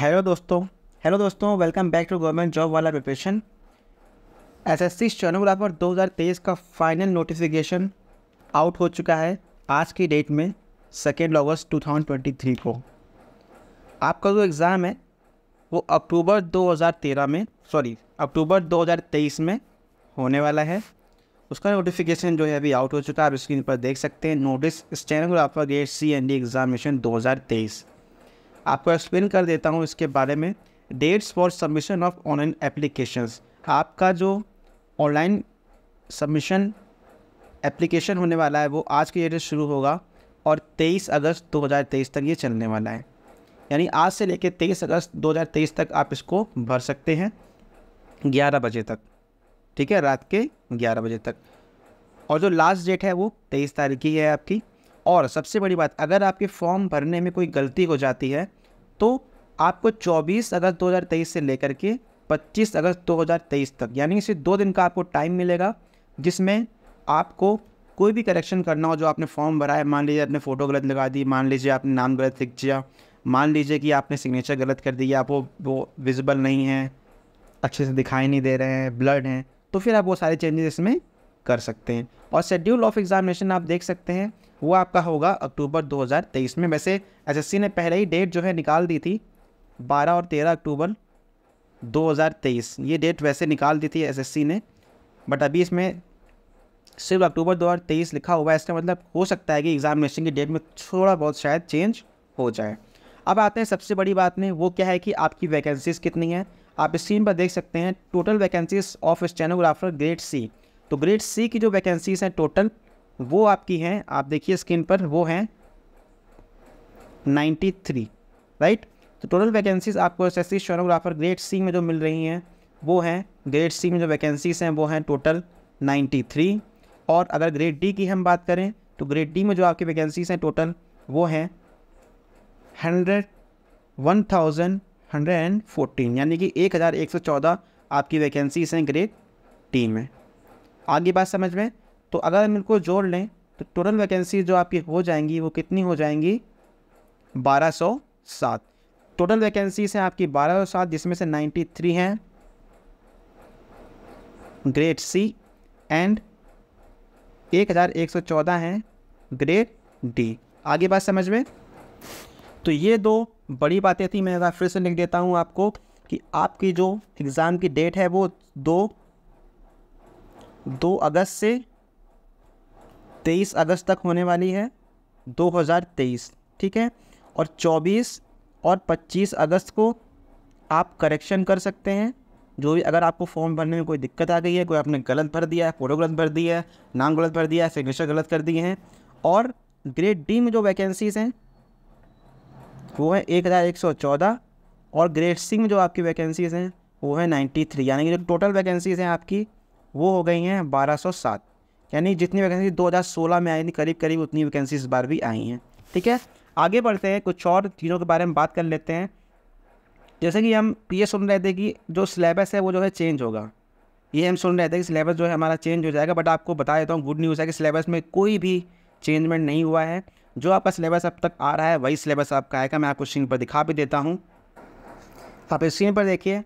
Hello दोस्तों hello दोस्तों welcome back to government job वाला प्रिपरेशन एस एस सी दो हज़ार तेईस का फाइनल नोटिफिकेशन आउट हो चुका है आज की डेट में सेकेंड अगस्त 2023 को आपका जो एग्ज़ाम है वो अक्टूबर 2013 में सॉरी अक्टूबर 2023 में होने वाला है उसका नोटिफिकेशन जो है अभी आउट हो चुका है आप स्क्रीन पर देख सकते हैं notice stenographer grade C and D examination तेईस आपको एक्सप्लेन कर देता हूँ इसके बारे में dates for submission of online applications आपका जो ऑनलाइन सबमिशन एप्लीकेशन होने वाला है वो आज की डेट से शुरू होगा और 23 अगस्त 2023 तक ये चलने वाला है यानी आज से लेकर 23 अगस्त 2023 तक आप इसको भर सकते हैं 11 बजे तक ठीक है रात के 11 बजे तक और जो लास्ट डेट है वो 23 तारीख की है आपकी और सबसे बड़ी बात अगर आपके फॉर्म भरने में कोई गलती हो जाती है तो आपको 24 अगस्त 2023 से लेकर के 25 अगस्त 2023 तक यानी सिर्फ दो दिन का आपको टाइम मिलेगा जिसमें आपको कोई भी करेक्शन करना हो जो आपने फॉर्म भरा है मान लीजिए आपने फ़ोटो गलत लगा दी मान लीजिए आपने नाम गलत लिख दिया मान लीजिए कि आपने सिग्नेचर गलत कर दिया आप वो वो विजिबल नहीं है अच्छे से दिखाई नहीं दे रहे हैं ब्लड हैं तो फिर आप वो सारे चेंजेस इसमें कर सकते हैं और शेड्यूल ऑफ एग्जामिनेशन आप देख सकते हैं वो आपका होगा अक्टूबर 2023 में वैसे एसएससी ने पहले ही डेट जो है निकाल दी थी 12 और 13 अक्टूबर 2023 ये डेट वैसे निकाल दी थी एसएससी ने बट अभी इसमें सिर्फ अक्टूबर 2023 लिखा हुआ है इसका मतलब हो सकता है कि एग्जामिनेशन की डेट में थोड़ा बहुत शायद चेंज हो जाए अब आते हैं सबसे बड़ी बात में वो क्या है कि आपकी वैकेंसीज़ कितनी हैं आप स्क्रीन पर देख सकते हैं total vacancies of stenographer grade C तो ग्रेड सी की जो वैकेंसीज़ हैं टोटल वो आपकी हैं आप देखिए स्क्रीन पर वो हैं 93 राइट तो टोटल वैकेंसीज़ आपको एस एस ग्रेड सी में जो मिल रही हैं वो हैं ग्रेड सी में जो वैकेंसीज़ हैं वो हैं टोटल 93 और अगर ग्रेड डी की हम बात करें तो ग्रेड डी में जो आपकी वैकेंसीज़ हैं टोटल वो हैं hundred one thousand hundred and fourteen यानी कि एक हज़ार एक सौ चौदह आपकी वैकेंसीज़ हैं ग्रेड डी में आगे बात समझ में तो अगर हम इनको जोड़ लें तो टोटल वैकेंसी जो आपकी हो जाएंगी वो कितनी हो जाएंगी बारह सौ सात टोटल वैकेंसीज हैं आपकी बारह सौ सात जिसमें से नाइन्टी थ्री हैं ग्रेड सी एंड एक हज़ार एक सौ चौदह हैं ग्रेड डी आगे बात समझ में तो ये दो बड़ी बातें थी मैं फिर से लिख देता हूँ आपको कि आपकी जो एग्ज़ाम की डेट है वो दो दो अगस्त से तेईस अगस्त तक होने वाली है दो हज़ार तेईस ठीक है और चौबीस और पच्चीस अगस्त को आप करेक्शन कर सकते हैं जो भी अगर आपको फॉर्म भरने में कोई दिक्कत आ गई है कोई आपने गलत भर दिया है फोटो गलत भर दिया है नाम गलत भर दिया है सिग्नेचर गलत कर दिए हैं और ग्रेड डी में जो वैकेंसीज़ हैं वो है एक हज़ार एक सौ चौदह और ग्रेड सी में जो आपकी वैकेंसीज़ हैं वो है नाइन्टी थ्री यानी कि जो टोटल वैकेंसीज़ हैं आपकी वो हो गई हैं 1207 यानी जितनी वैकेंसी 2016 में आई थी करीब करीब उतनी वैकेंसी इस बार भी आई हैं ठीक है आगे बढ़ते हैं कुछ और चीज़ों के बारे में बात कर लेते हैं जैसे कि हम ये सुन रहे थे कि जो सिलेबस है वो जो है चेंज होगा ये हम सुन रहे थे कि सिलेबस जो है हमारा चेंज हो जाएगा बट आपको बता देता हूँ गुड न्यूज़ है कि सिलेबस में कोई भी चेंजमेंट नहीं हुआ है जो आपका सिलेबस अब तक आ रहा है वही सिलेबस आपका आएगा मैं आपको स्क्रीन पर दिखा भी देता हूँ आप स्क्रीन पर देखिए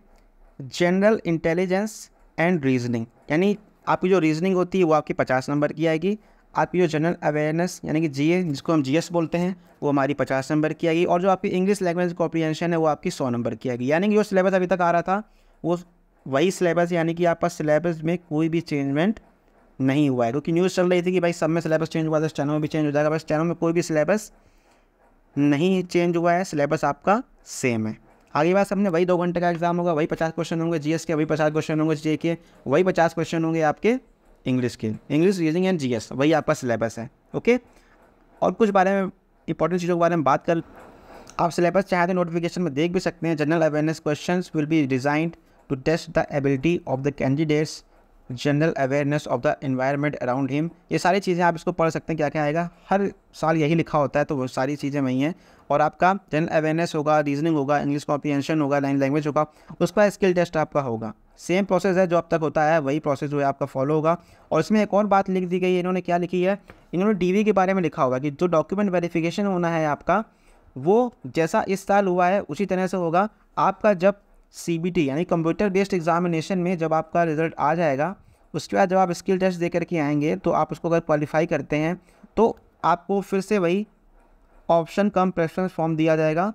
जनरल इंटेलिजेंस एंड रीजनिंग यानी आपकी जो रीजनिंग होती है वो आपकी पचास नंबर की आएगी आपकी जो जनरल अवेयरनेस यानी कि जीए जिसको हम जीएस बोलते हैं वो हमारी पचास नंबर की आएगी और जो आपकी इंग्लिश लैंग्वेज कॉम्प्रीहेंशन है वो आपकी सौ नंबर की आएगी यानी कि जो सिलेबस अभी तक आ रहा था वो वही सिलेबस यानी कि आपका सिलेबस में कोई भी चेंजमेंट नहीं हुआ है क्योंकि न्यूज़ चल रही थी कि भाई सब में सिलेबस चेंज हुआ था चैनल में भी चेंज हो जाएगा बस चैनल में कोई भी सिलेबस नहीं चेंज हुआ है सिलेबस आपका सेम है आगे बात सबने वही दो घंटे का एग्जाम होगा वही पचास क्वेश्चन होंगे जीएस के वही पचास क्वेश्चन होंगे जे के वही पचास क्वेश्चन होंगे आपके इंग्लिश के इंग्लिश रीजनिंग एंड जी वही आपका सिलेबस है ओके और कुछ बारे में इंपॉर्टेंट चीज़ों के बारे में बात कर आप सिलेबस चाहे तो नोटिफिकेशन में देख भी सकते हैं general awareness question will be designed to test the ability of the candidates general awareness of the environment around him ये सारी चीज़ें आप इसको पढ़ सकते हैं क्या क्या आएगा हर साल यही लिखा होता है तो वो सारी चीज़ें वही हैं और आपका जनरल अवेयरनेस होगा रीजनिंग होगा इंग्लिश कॉम्पिहेंशन होगा लाइन लैंग्वेज होगा उसका स्किल टेस्ट आपका होगा सेम प्रोसेस है जो अब तक होता है वही प्रोसेस जो है आपका फॉलो होगा और इसमें एक और बात लिख दी गई है इन्होंने क्या लिखी है इन्होंने डी के बारे में लिखा होगा कि जो डॉक्यूमेंट वेरीफिकेशन होना है आपका वो जैसा इस साल हुआ है उसी तरह से होगा आपका जब सी यानी कंप्यूटर बेस्ड एग्जामिनेशन में जब आपका रिजल्ट आ जाएगा उसके बाद जब आप स्किल टेस्ट दे करके आएंगे तो आप उसको अगर क्वालिफाई करते हैं तो आपको फिर से वही ऑप्शन कम प्रेफरेंस फॉर्म दिया जाएगा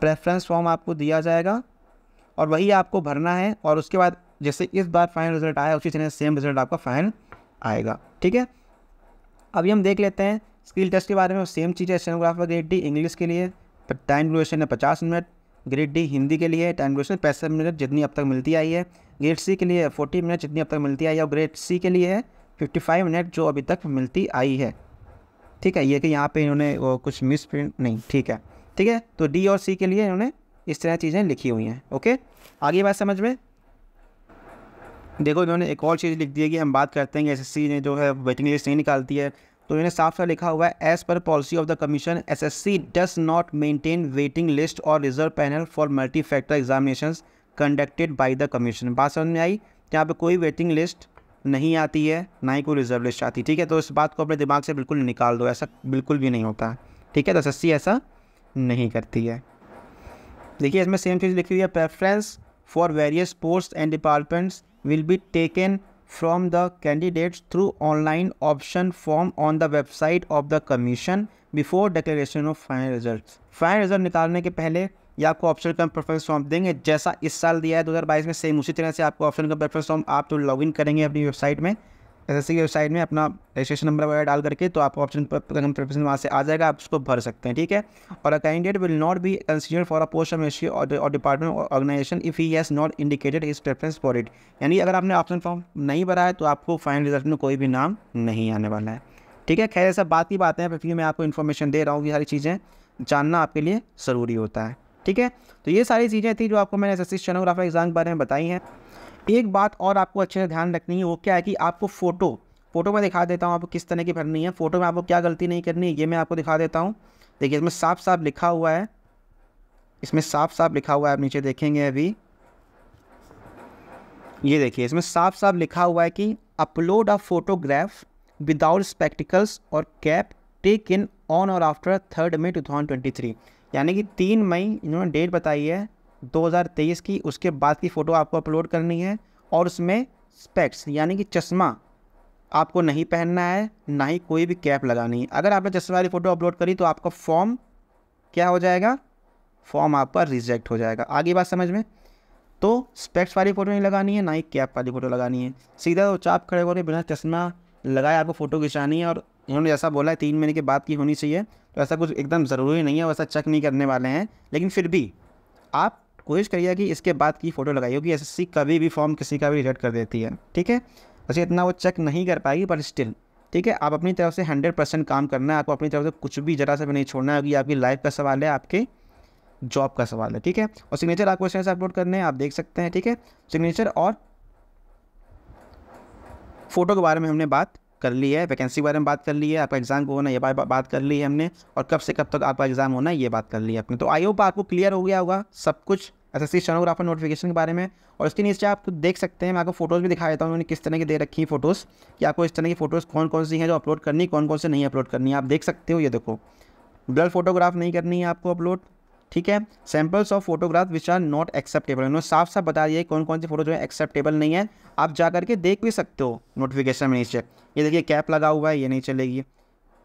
प्रेफरेंस फॉर्म आपको दिया जाएगा और वही आपको भरना है और उसके बाद जैसे इस बार फाइनल रिजल्ट आया उसी तरह सेम रिजल्ट आपका फाइनल आएगा ठीक है अभी हम देख लेते हैं स्किल टेस्ट के बारे में सेम चीज़ है स्टेनोग्राफर ग्रेड डी इंग्लिश के लिए टाइम ड्यूरेशन है पचास मिनट ग्रेड डी हिंदी के लिए टाइम ड्यूरेशन पैंसठ मिनट जितनी अब तक मिलती आई है ग्रेड सी के लिए फोर्टी मिनट जितनी अब तक मिलती आई है और ग्रेड सी के लिए है फिफ्टी फाइव मिनट जो अभी तक मिलती आई है ठीक है ये कि यहाँ पे इन्होंने वो कुछ मिस प्रिंट नहीं ठीक है ठीक है तो डी और सी के लिए इन्होंने इस तरह चीज़ें लिखी हुई हैं ओके आगे बात समझ में देखो इन्होंने एक और चीज़ लिख दी है कि हम बात करते हैं एस ने जो है वेटिंग लिस्ट नहीं निकालती है तो इन्हें साफ साफ लिखा हुआ है as per policy of the commission S S C does not maintain waiting list और reserve panel for multi factor examination conducted by the commission बात समझ में आई यहाँ पर कोई वेटिंग लिस्ट नहीं आती है ना ही कोई रिजर्व लिस्ट आती ठीक है तो इस बात को अपने दिमाग से बिल्कुल निकाल दो ऐसा बिल्कुल भी नहीं होता ठीक है तो एस ऐसा नहीं करती है देखिए इसमें सेम चीज़ लिखी हुई है preference for various post and departments will be taken from the candidates through online option form on the website of the commission before declaration of final results. Final result निकालने के पहले ये आपको ऑप्शन कम preference form देंगे जैसा इस साल दिया है 2022 में सेम उसी तरह से आपको ऑप्शन कम प्रेफरेंस फॉर्म आप तो लॉगिन करेंगे अपनी वेबसाइट में एस की वेबसाइट में अपना रजिस्ट्रेशन नंबर वगैरह डाल करके तो आपको ऑप्शन प्रिपरेशन वहाँ से आ जाएगा आप उसको भर सकते हैं ठीक है और a candidate will not be consider for a post of ministry और department organization if he has not indicated is preference for it यानी अगर आपने ऑप्शन फॉर्म नहीं भरा है तो आपको फाइनल रिजल्ट में कोई भी नाम नहीं आने वाला है ठीक है खैर ऐसा बात की बातें हैं फिर मैं आपको इन्फॉर्मेशन दे रहा हूँ ये सारी चीज़ें जानना आपके लिए ज़रूरी होता है ठीक है तो ये सारी चीज़ें थी जो आपको मैंने S S C stenographer exam के बारे में बताई हैं एक बात और आपको अच्छे से ध्यान रखनी है वो क्या है कि आपको फ़ोटो फोटो में दिखा देता हूँ आपको किस तरह की भरनी है फ़ोटो में आपको क्या गलती नहीं करनी है ये मैं आपको दिखा देता हूँ देखिए इसमें साफ साफ लिखा हुआ है इसमें साफ साफ लिखा हुआ है आप नीचे देखेंगे अभी ये देखिए इसमें साफ साफ लिखा हुआ है कि upload a photograph without spectacles और कैप टेक इन ऑन और after third May two thousand twenty three यानी कि तीन मई इन्होंने डेट बताई है 2023 की उसके बाद की फ़ोटो आपको अपलोड करनी है और उसमें स्पेक्स यानी कि चश्मा आपको नहीं पहनना है ना ही कोई भी कैप लगानी है अगर आपने चश्मा वाली फ़ोटो अपलोड करी तो आपका फॉर्म क्या हो जाएगा फॉर्म आपका रिजेक्ट हो जाएगा आगे बात समझ में तो स्पेक्स वाली फ़ोटो नहीं लगानी है ना ही कैप वाली फ़ोटो लगानी है सीधा तो चाप खड़े होकर बिना चश्मा लगाए आपको फ़ोटो खिंचानी है और इन्होंने जैसा बोला है तीन महीने के बाद की होनी चाहिए तो ऐसा कुछ एकदम ज़रूरी नहीं है वैसा चेक नहीं करने वाले हैं लेकिन फिर भी आप कोशिश करिए कि इसके बाद की फ़ोटो लगाइए क्योंकि एस कभी भी फॉर्म किसी का भी रिजेक्ट कर देती है ठीक है वैसे इतना वो चेक नहीं कर पाएगी पर स्टिल ठीक है आप अपनी तरफ से हंड्रेड परसेंट काम करना है आपको अपनी तरफ से कुछ भी जरा सा भी नहीं छोड़ना है क्योंकि आपकी लाइफ का सवाल है आपके जॉब का सवाल है ठीक है और सिग्नेचर आपको इस अपलोड करने हैं आप देख सकते हैं ठीक है सिग्नेचर और फ़ोटो के बारे में हमने बात कर ली है वैकेंसी बारे में बात कर ली है आपका एग्ज़ाम को होना ये बात बात कर ली है हमने और कब से कब तक आपका एग्ज़ाम होना ये बात कर ली है आपने तो आई होप आपको क्लियर हो गया होगा सब कुछ S S C stenographer notification के बारे में और इसके नीचे आप देख सकते हैं मैं आपको फोटोज़ भी दिखा देता हूँ उन्होंने किस तरह की दे रखी है फ़ोटोज़ कि आपको इस तरह की फ़ोटोज़ कौन कौन सी हैं जो अपलोड करनी कौन कौन से नहीं अपलोड करनी है आप देख सकते हो ये देखो ब्लड फोटोग्राफ नहीं करनी है आपको अपलोड ठीक है samples of photograph which are not acceptable उन्होंने साफ साफ बता दिया कौन कौन सी फोटो जो है एक्सेप्टेबल नहीं है आप जा करके देख भी सकते हो नोटिफिकेशन में नीचे ये देखिए कैप लगा हुआ है ये नहीं चलेगी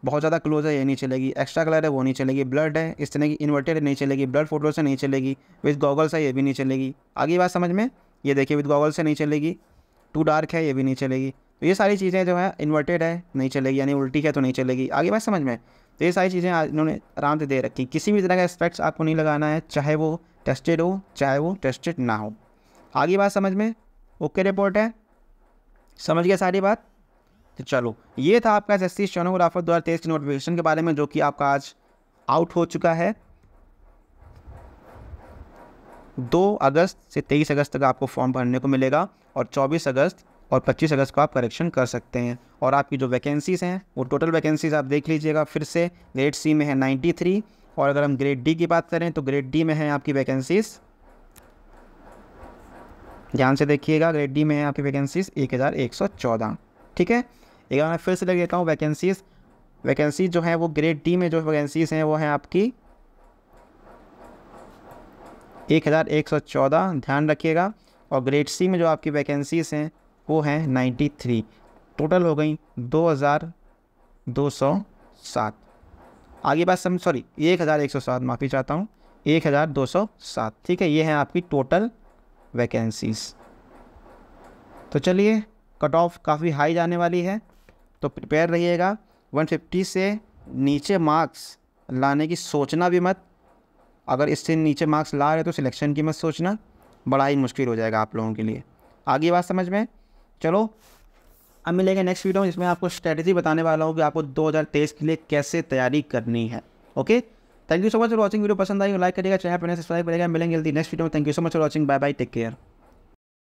बहुत ज़्यादा क्लोज है ये नहीं चलेगी एक्स्ट्रा कलर है वो नहीं चलेगी ब्लड है इस तरह की इन्वर्टेड नहीं चलेगी ब्लड फोटो से नहीं चलेगी विद गॉगल्स है ये भी नहीं चलेगी आगे बात समझ में ये देखिए विद गॉगल से नहीं चलेगी टू डार्क है ये भी नहीं चलेगी तो ये सारी चीज़ें जो है इन्वर्टेड है नहीं चलेगी यानी उल्टी है तो नहीं चलेगी आगे बात समझ में तो ये सारी चीज़ें इन्होंने आराम से दे रखी किसी भी तरह का एस्पेक्ट्स आपको नहीं लगाना है चाहे वो टेस्टेड हो चाहे वो टेस्टेड ना हो आगे बात समझ में ओके रिपोर्ट है समझ गया सारी बात तो चलो ये था आपका एस एस सी दो द्वारा तेईस नोटिफिकेशन के बारे में जो कि आपका आज आउट हो चुका है दो अगस्त से तेईस अगस्त तक आपको फॉर्म भरने को मिलेगा और चौबीस अगस्त और 25 अगस्त को आप करेक्शन कर सकते हैं और आपकी जो वैकेंसीज़ हैं वो टोटल वैकेंसीज़ आप देख लीजिएगा फिर से ग्रेड सी में है 93 और अगर हम ग्रेड डी की बात करें तो ग्रेड डी में है आपकी वैकेंसीज़ ध्यान से देखिएगा ग्रेड डी में है आपकी वैकेंसीज एक हज़ार एक सौ चौदह ठीक है एक बार मैं फिर से लग देता हूँ वैकेंसीज वैकेंसी जो है वो ग्रेड डी में जो वैकेंसीज हैं वो हैं आपकी एक हज़ार एक सौ चौदह ध्यान रखिएगा और ग्रेड सी में जो आपकी वैकेंसीज हैं वो हैं नाइन्टी थ्री टोटल हो गई दो हज़ार दो सौ सात आगे बात समझ सॉरी एक हज़ार एक सौ सात माफ़ी चाहता हूँ एक हज़ार दो सौ सात ठीक है ये हैं आपकी टोटल वैकेंसीज तो चलिए कट ऑफ काफ़ी हाई जाने वाली है तो प्रिपेयर रहिएगा 150 से नीचे मार्क्स लाने की सोचना भी मत अगर इससे नीचे मार्क्स ला रहे तो सिलेक्शन की मत सोचना बड़ा ही मुश्किल हो जाएगा आप लोगों के लिए आगे बात समझ में चलो अब मिलेगा नेक्स्ट वीडियो जिसमें आपको स्ट्रैटेजी बताने वाला हूँ कि आपको 2023 के लिए कैसे तैयारी करनी है okay thank you so much for watching video पसंद आई लाइक तो करेगा चैनल पर सब्सक्राइब करेगा मिलेंगे जल्दी नेक्स्ट वीडियो में thank you so much for watching bye bye take care